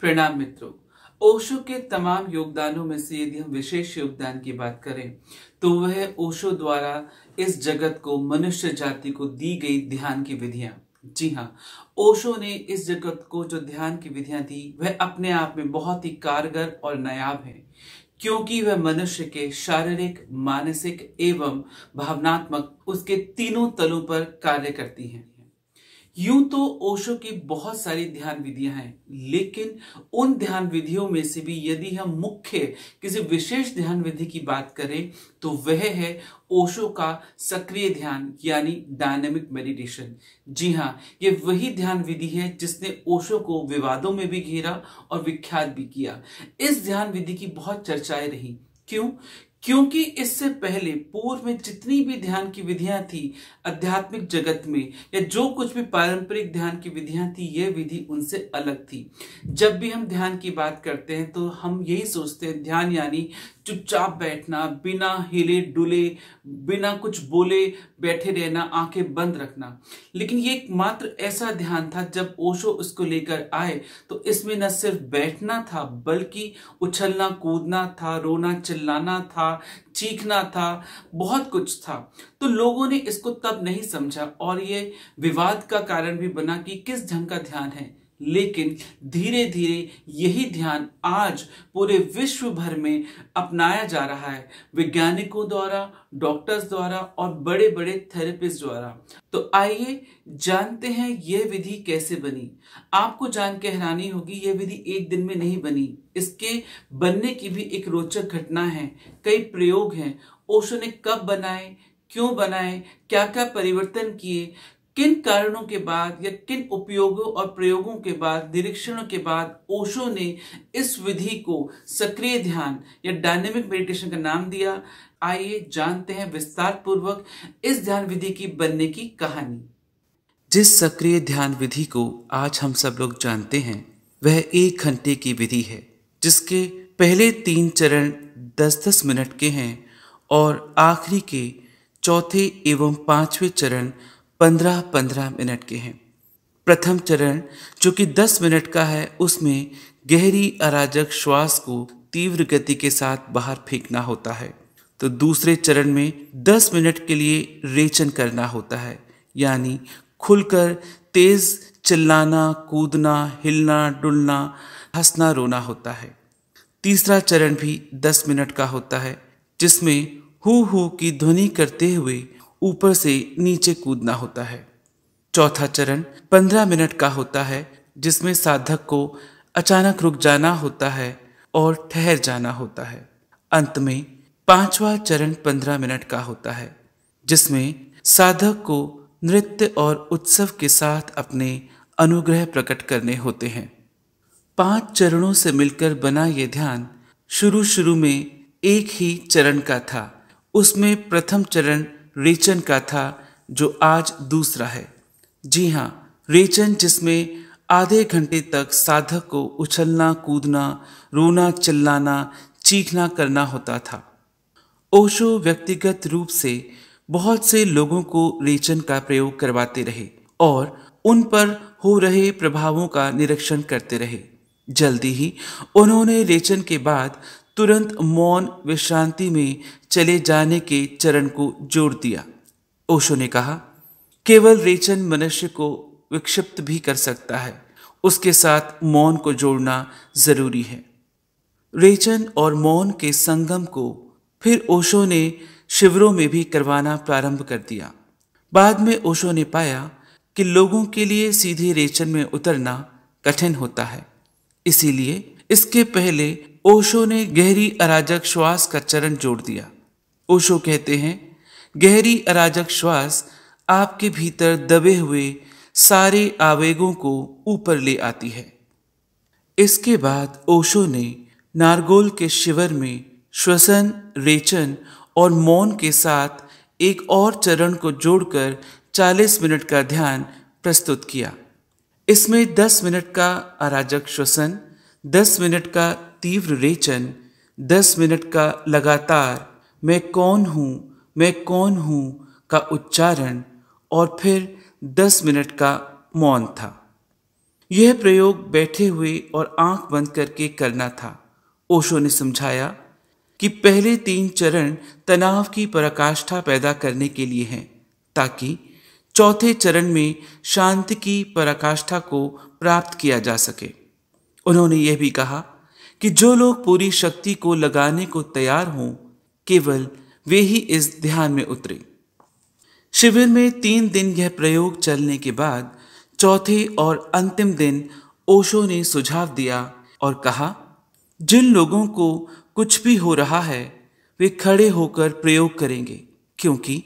प्रणाम मित्रों ओशो के तमाम योगदानों में से यदि हम विशेष योगदान की बात करें तो वह ओशो द्वारा इस जगत को मनुष्य जाति को दी गई ध्यान की विधियां जी हाँ ओशो ने इस जगत को जो ध्यान की विधियां दी वह अपने आप में बहुत ही कारगर और नायाब है क्योंकि वह मनुष्य के शारीरिक मानसिक एवं भावनात्मक उसके तीनों तलों पर कार्य करती है यूं तो ओशो की बहुत सारी ध्यान विधियां हैं लेकिन उन ध्यान विधियों में से भी यदि हम मुख्य किसी विशेष ध्यान विधि की बात करें तो वह है ओशो का सक्रिय ध्यान यानी डायनेमिक मेडिटेशन जी हाँ ये वही ध्यान विधि है जिसने ओशो को विवादों में भी घेरा और विख्यात भी किया इस ध्यान विधि की बहुत चर्चाएं रही क्यों क्योंकि इससे पहले पूर्व में जितनी भी ध्यान की विधियां थी आध्यात्मिक जगत में या जो कुछ भी पारंपरिक ध्यान की विधियां थी यह विधि उनसे अलग थी जब भी हम ध्यान की बात करते हैं तो हम यही सोचते हैं ध्यान यानी चुपचाप बैठना बिना हिले डुले बिना कुछ बोले बैठे रहना आंखें बंद रखना लेकिन ये एक मात्र ऐसा ध्यान था जब ओशो उसको लेकर आए तो इसमें न सिर्फ बैठना था बल्कि उछलना कूदना था रोना चिल्लाना था था चीखना था बहुत कुछ था तो लोगों ने इसको तब नहीं समझा और ये विवाद का कारण भी बना कि किस ढंग का ध्यान है लेकिन धीरे धीरे यही ध्यान आज पूरे विश्व भर में अपनाया जा रहा है वैज्ञानिकों द्वारा डॉक्टर्स द्वारा और बड़े बड़े थेरेपिस्ट द्वारा तो आइए जानते हैं यह विधि कैसे बनी आपको जान के हैरानी होगी यह विधि एक दिन में नहीं बनी इसके बनने की भी एक रोचक घटना है कई प्रयोग हैं ओशो ने कब बनाए क्यों बनाए क्या क्या परिवर्तन किए किन कारणों के बाद या किन उपयोगों और प्रयोगों के बाद निरीक्षणों के बाद ओशो ने इस विधि को सक्रिय ध्यान या डायनेमिक मेडिटेशन का नाम दिया आइए जानते हैं विस्तार पूर्वक इस ध्यान विधि की बनने की कहानी जिस सक्रिय ध्यान विधि को आज हम सब लोग जानते हैं वह एक घंटे की विधि है जिसके पहले तीन चरण दस दस मिनट के हैं और आखिरी के चौथे एवं पांचवें चरण पंद्रह पंद्रह मिनट के हैं प्रथम चरण जो कि दस मिनट का है उसमें गहरी अराजक श्वास को तीव्र गति के साथ बाहर फेंकना होता है तो दूसरे चरण में दस मिनट के लिए रेचन करना होता है यानी खुलकर तेज चिल्लाना कूदना हिलना डुलना हंसना रोना होता है तीसरा चरण भी दस मिनट का होता है जिसमें हु हु की ध्वनि करते हुए ऊपर से नीचे कूदना होता है चौथा चरण पंद्रह मिनट का होता है जिसमें साधक को अचानक रुक जाना होता है और ठहर जाना होता है अंत में पांचवा चरण पंद्रह मिनट का होता है जिसमें साधक को नृत्य और उत्सव के साथ अपने अनुग्रह प्रकट करने होते हैं पांच चरणों से मिलकर बना यह ध्यान शुरू शुरू में एक ही चरण का था उसमें प्रथम चरण रेचन का था जो आज दूसरा है जी हाँ रेचन जिसमें आधे घंटे तक साधक को उछलना कूदना रोना चिल्लाना चीखना करना होता था ओशो व्यक्तिगत रूप से बहुत से लोगों को रेचन का प्रयोग करवाते रहे और उन पर हो रहे प्रभावों का निरीक्षण करते रहे जल्दी ही उन्होंने रेचन के बाद तुरंत मौन विश्रांति में चले जाने के चरण को जोड़ दिया ओशो ने कहा केवल रेचन मनुष्य को विक्षिप्त भी कर सकता है उसके साथ मौन को जोड़ना जरूरी है रेचन और मौन के संगम को फिर ओशो ने शिविरों में भी करवाना प्रारंभ कर दिया बाद में ओशो ने पाया कि लोगों के लिए सीधे रेचन में उतरना कठिन होता है इसीलिए इसके पहले ओशो ने गहरी अराजक श्वास का चरण जोड़ दिया ओशो कहते हैं गहरी अराजक श्वास आपके भीतर दबे हुए सारे आवेगों को ऊपर ले आती है इसके बाद ओशो ने नारगोल के शिवर में श्वसन रेचन और मौन के साथ एक और चरण को जोड़कर 40 मिनट का ध्यान प्रस्तुत किया इसमें 10 मिनट का अराजक श्वसन दस मिनट का तीव्र रेचन दस मिनट का लगातार मैं कौन हूँ मैं कौन हूँ का उच्चारण और फिर दस मिनट का मौन था यह प्रयोग बैठे हुए और आंख बंद करके करना था ओशो ने समझाया कि पहले तीन चरण तनाव की पराकाष्ठा पैदा करने के लिए हैं ताकि चौथे चरण में शांति की पराकाष्ठा को प्राप्त किया जा सके उन्होंने यह भी कहा कि जो लोग पूरी शक्ति को लगाने को तैयार हों केवल वे ही इस ध्यान में उतरे शिविर में तीन दिन यह प्रयोग चलने के बाद चौथे और अंतिम दिन ओशो ने सुझाव दिया और कहा जिन लोगों को कुछ भी हो रहा है वे खड़े होकर प्रयोग करेंगे क्योंकि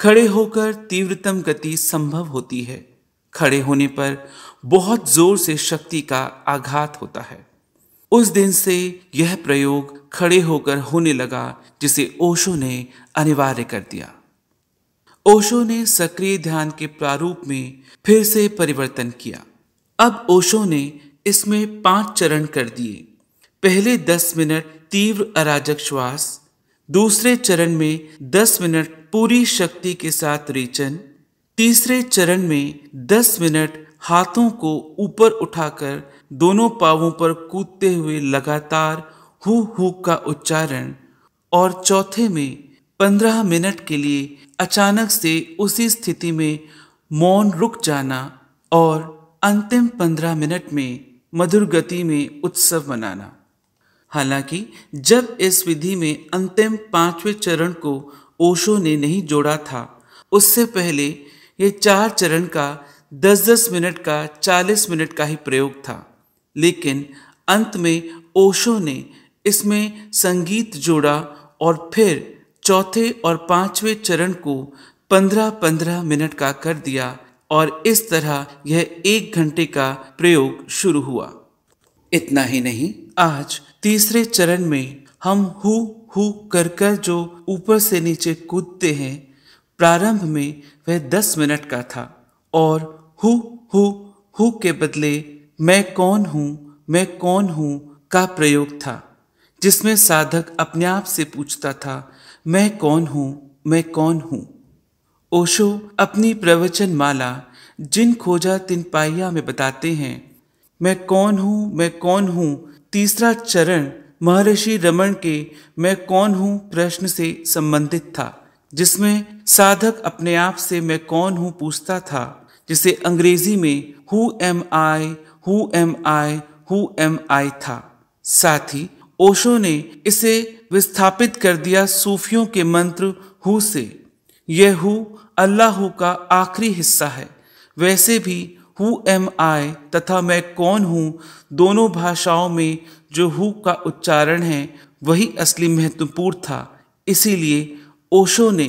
खड़े होकर तीव्रतम गति संभव होती है खड़े होने पर बहुत जोर से शक्ति का आघात होता है उस दिन से यह प्रयोग खड़े होकर होने लगा जिसे ओशो ने अनिवार्य कर दिया ओशो ने सक्रिय ध्यान के प्रारूप में फिर से परिवर्तन किया अब ओशो ने इसमें पांच चरण कर दिए पहले दस मिनट तीव्र अराजक श्वास दूसरे चरण में दस मिनट पूरी शक्ति के साथ रेचन तीसरे चरण में 10 मिनट हाथों को ऊपर उठाकर दोनों पावों पर कूदते हुए लगातार हु हु का उच्चारण और चौथे में 15 मिनट के लिए अचानक से उसी स्थिति में मौन रुक जाना और अंतिम 15 मिनट में मधुर गति में उत्सव मनाना हालांकि जब इस विधि में अंतिम पांचवें चरण को ओशो ने नहीं जोड़ा था उससे पहले ये चार चरण का दस दस मिनट का चालीस मिनट का ही प्रयोग था लेकिन अंत में ओशो ने इसमें संगीत जोड़ा और फिर चौथे और पांचवें चरण को पंद्रह पंद्रह मिनट का कर दिया और इस तरह यह एक घंटे का प्रयोग शुरू हुआ इतना ही नहीं आज तीसरे चरण में हम हु हु कर कर जो ऊपर से नीचे कूदते हैं प्रारंभ में वह दस मिनट का था और हु हु हु के बदले मैं कौन हूँ मैं कौन हूँ का प्रयोग था जिसमें साधक अपने आप से पूछता था मैं कौन हूँ मैं कौन हूँ ओशो अपनी प्रवचन माला जिन खोजा तिन पाइया में बताते हैं मैं कौन हूँ मैं कौन हूँ तीसरा चरण महर्षि रमन के मैं कौन हूँ प्रश्न से संबंधित था जिसमें साधक अपने आप से मैं कौन हूँ पूछता था जिसे अंग्रेजी में who am I who am I who am I था साथ ही ओशो ने इसे विस्थापित कर दिया सूफियों के मंत्र हु से यह हु अल्लाह का आखिरी हिस्सा है वैसे भी हु एम आई तथा मैं कौन हूँ दोनों भाषाओं में जो हु का उच्चारण है वही असली महत्वपूर्ण था इसीलिए ओशो ने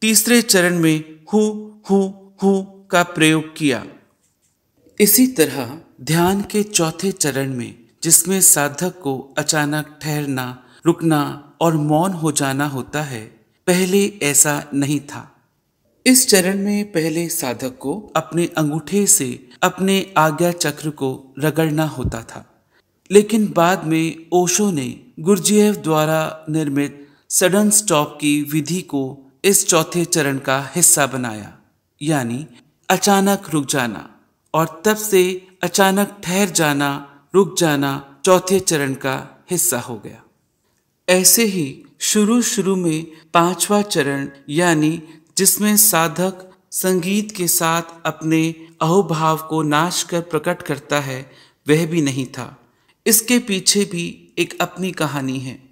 तीसरे चरण में हु हु हु का प्रयोग किया इसी तरह ध्यान के चौथे चरण में जिसमें साधक को अचानक ठहरना रुकना और मौन हो जाना होता है पहले ऐसा नहीं था इस चरण में पहले साधक को अपने अंगूठे से अपने आज्ञा चक्र को रगड़ना होता था लेकिन बाद में ओशो ने गुरजीएव द्वारा निर्मित सडन स्टॉप की विधि को इस चौथे चरण का हिस्सा बनाया यानी अचानक रुक जाना और तब से अचानक ठहर जाना रुक जाना चौथे चरण का हिस्सा हो गया ऐसे ही शुरू शुरू में पांचवा चरण यानी जिसमें साधक संगीत के साथ अपने अहोभाव को नाश कर प्रकट करता है वह भी नहीं था इसके पीछे भी एक अपनी कहानी है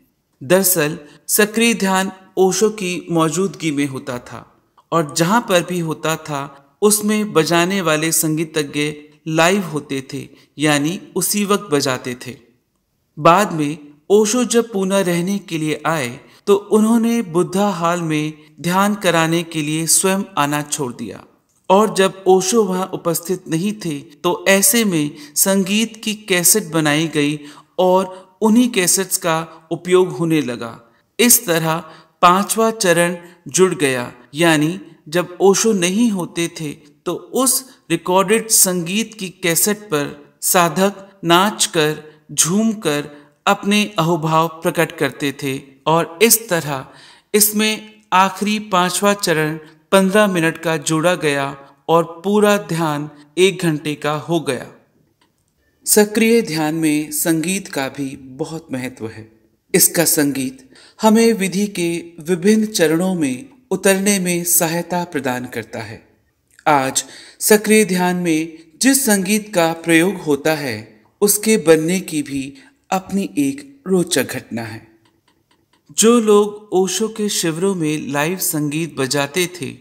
दरअसल सक्रिय ध्यान ओशो की मौजूदगी में होता था और जहां पर भी होता था उसमें बजाने वाले संगीतज्ञ लाइव होते थे यानी उसी वक्त बजाते थे बाद में ओशो जब पूना रहने के लिए आए तो उन्होंने बुद्धा हाल में ध्यान कराने के लिए स्वयं आना छोड़ दिया और जब ओशो वहां उपस्थित नहीं थे तो ऐसे में संगीत की कैसेट बनाई गई और उन्हीं कैसेट्स का उपयोग होने लगा इस तरह पांचवा चरण जुड़ गया यानी जब ओशो नहीं होते थे तो उस रिकॉर्डेड संगीत की कैसेट पर साधक नाच कर झूम कर अपने अहोभाव प्रकट करते थे और इस तरह इसमें आखिरी पांचवा चरण पंद्रह मिनट का जोड़ा गया और पूरा ध्यान एक घंटे का हो गया सक्रिय ध्यान में संगीत का भी बहुत महत्व है इसका संगीत हमें विधि के विभिन्न चरणों में उतरने में सहायता प्रदान करता है आज सक्रिय ध्यान में जिस संगीत का प्रयोग होता है उसके बनने की भी अपनी एक रोचक घटना है जो लोग ओशो के शिविरों में लाइव संगीत बजाते थे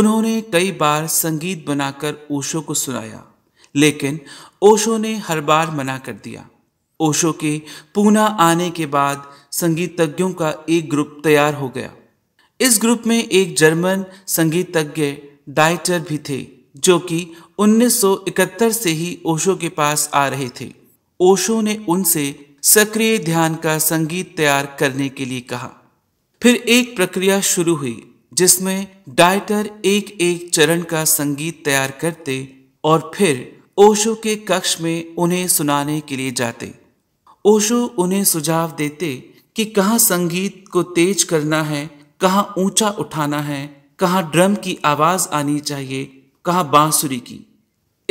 उन्होंने कई बार संगीत बनाकर ओशो को सुनाया लेकिन ओशो ने हर बार मना कर दिया ओशो के पूना आने के बाद संगीतज्ञों का एक ग्रुप तैयार हो गया इस ग्रुप में एक जर्मन संगीतज्ञ डाइटर भी थे जो कि 1971 से ही ओशो के पास आ रहे थे ओशो ने उनसे सक्रिय ध्यान का संगीत तैयार करने के लिए कहा फिर एक प्रक्रिया शुरू हुई जिसमें डाइटर एक एक चरण का संगीत तैयार करते और फिर ओशो के कक्ष में उन्हें सुनाने के लिए जाते ओशो उन्हें सुझाव देते कि कहाँ संगीत को तेज करना है कहाँ ऊंचा उठाना है कहाँ ड्रम की आवाज़ आनी चाहिए कहाँ बांसुरी की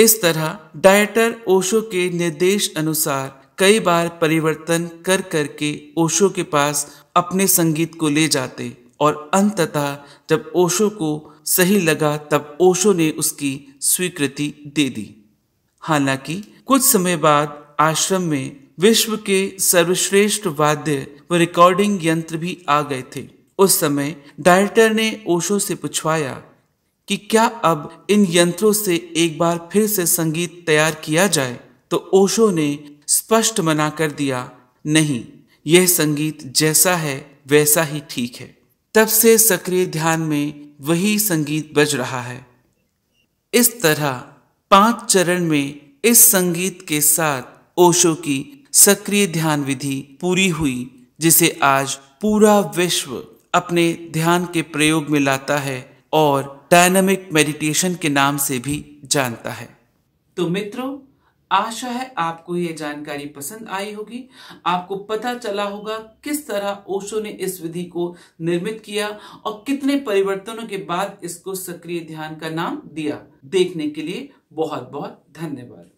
इस तरह डायटर ओशो के निर्देश अनुसार कई बार परिवर्तन कर करके ओशो के पास अपने संगीत को ले जाते और अंततः जब ओशो को सही लगा तब ओशो ने उसकी स्वीकृति दे दी हालांकि कुछ समय बाद आश्रम में विश्व के सर्वश्रेष्ठ वाद्य व रिकॉर्डिंग यंत्र भी आ गए थे उस समय डायरेक्टर ने ओशो से पूछवाया कि क्या अब इन यंत्रों से एक बार फिर से संगीत तैयार किया जाए तो ओशो ने स्पष्ट मना कर दिया नहीं यह संगीत जैसा है वैसा ही ठीक है तब से सक्रिय ध्यान में वही संगीत बज रहा है इस तरह पांच चरण में इस संगीत के साथ ओशो की सक्रिय ध्यान विधि पूरी हुई जिसे आज पूरा विश्व अपने ध्यान के प्रयोग में लाता है और डायनामिक मेडिटेशन के नाम से भी जानता है तो मित्रों आशा है आपको ये जानकारी पसंद आई होगी आपको पता चला होगा किस तरह ओशो ने इस विधि को निर्मित किया और कितने परिवर्तनों के बाद इसको सक्रिय ध्यान का नाम दिया देखने के लिए बहुत बहुत धन्यवाद